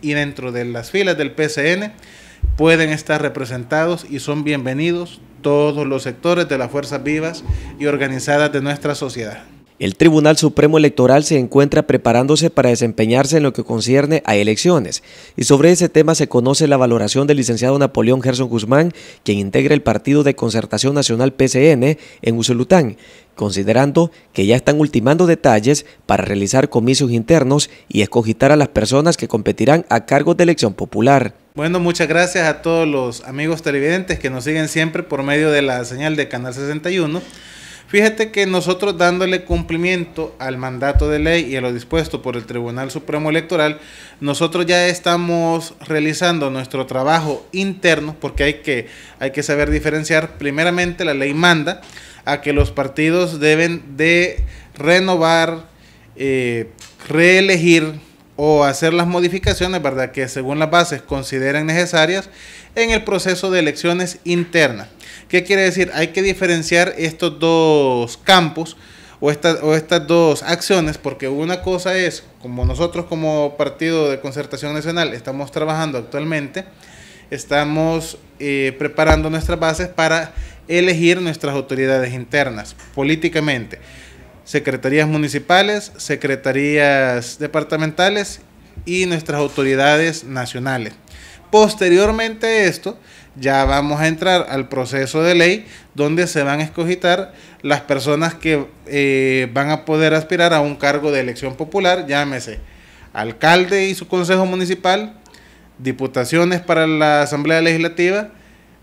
y dentro de las filas del PCN pueden estar representados y son bienvenidos todos los sectores de las fuerzas vivas y organizadas de nuestra sociedad. El Tribunal Supremo Electoral se encuentra preparándose para desempeñarse en lo que concierne a elecciones, y sobre ese tema se conoce la valoración del licenciado Napoleón Gerson Guzmán, quien integra el Partido de Concertación Nacional PCN en Usulután, considerando que ya están ultimando detalles para realizar comicios internos y escogitar a las personas que competirán a cargos de elección popular. Bueno, muchas gracias a todos los amigos televidentes que nos siguen siempre por medio de la señal de Canal 61. Fíjate que nosotros dándole cumplimiento al mandato de ley y a lo dispuesto por el Tribunal Supremo Electoral, nosotros ya estamos realizando nuestro trabajo interno, porque hay que, hay que saber diferenciar, primeramente la ley manda a que los partidos deben de renovar, eh, reelegir, o hacer las modificaciones, ¿verdad?, que según las bases consideren necesarias en el proceso de elecciones internas. ¿Qué quiere decir? Hay que diferenciar estos dos campos o, estas dos acciones, porque una cosa es, como nosotros como Partido de Concertación Nacional estamos trabajando actualmente, estamos eh, preparando nuestras bases para elegir nuestras autoridades internas políticamente secretarías municipales, secretarías departamentales y nuestras autoridades nacionales. Posteriormente a esto, ya vamos a entrar al proceso de ley donde se van a escogitar las personas que eh, van a poder aspirar a un cargo de elección popular, llámese alcalde y su consejo municipal, diputaciones para la Asamblea Legislativa,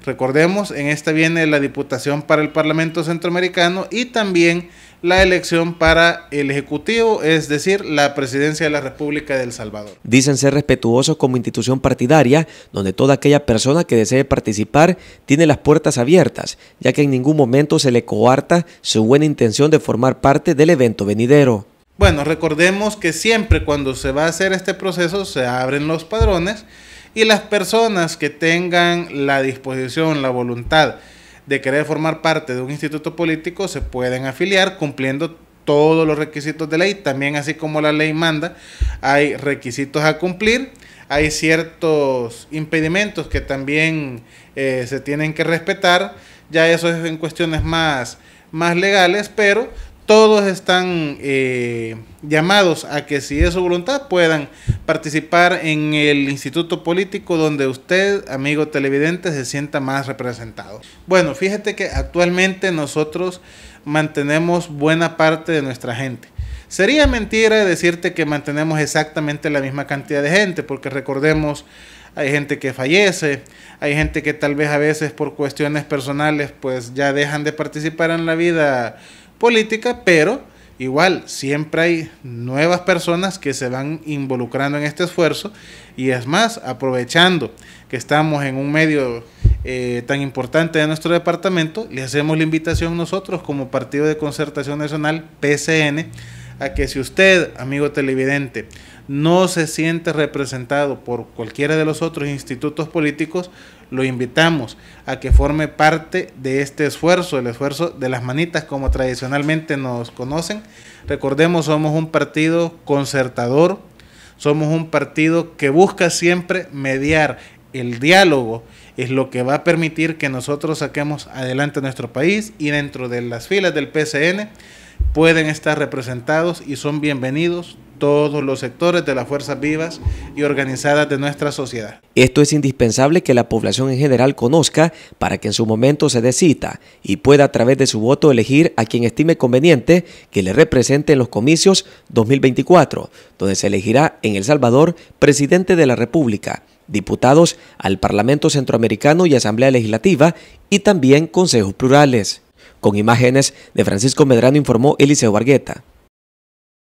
recordemos, en esta viene la diputación para el Parlamento Centroamericano y también la elección para el Ejecutivo, es decir, la presidencia de la República de El Salvador. Dicen ser respetuosos como institución partidaria, donde toda aquella persona que desee participar tiene las puertas abiertas, ya que en ningún momento se le coarta su buena intención de formar parte del evento venidero. Bueno, recordemos que siempre cuando se va a hacer este proceso se abren los padrones y las personas que tengan la disposición, la voluntad de querer formar parte de un instituto político se pueden afiliar cumpliendo todos los requisitos de ley. También así como la ley manda, hay requisitos a cumplir, hay ciertos impedimentos que también eh, se tienen que respetar. Ya eso es en cuestiones más, más legales, pero todos están eh, llamados a que si es su voluntad puedan participar en el instituto político donde usted, amigo televidente, se sienta más representado. Bueno, fíjate que actualmente nosotros mantenemos buena parte de nuestra gente. Sería mentira decirte que mantenemos exactamente la misma cantidad de gente, porque recordemos, hay gente que fallece, hay gente que tal vez a veces por cuestiones personales pues ya dejan de participar en la vida política, pero igual siempre hay nuevas personas que se van involucrando en este esfuerzo y es más, aprovechando que estamos en un medio eh, tan importante de nuestro departamento, le hacemos la invitación nosotros como Partido de Concertación Nacional, PCN, a que si usted, amigo televidente, no se siente representado por cualquiera de los otros institutos políticos, lo invitamos a que forme parte de este esfuerzo, el esfuerzo de las manitas como tradicionalmente nos conocen. Recordemos, somos un partido concertador, somos un partido que busca siempre mediar el diálogo es lo que va a permitir que nosotros saquemos adelante nuestro país y dentro de las filas del PCN pueden estar representados y son bienvenidos todos los sectores de las fuerzas vivas y organizadas de nuestra sociedad. Esto es indispensable que la población en general conozca para que en su momento se decida y pueda a través de su voto elegir a quien estime conveniente que le represente en los comicios 2024, donde se elegirá en El Salvador presidente de la República, diputados al Parlamento Centroamericano y Asamblea Legislativa y también consejos plurales. Con imágenes de Francisco Medrano informó Eliseo Vargueta.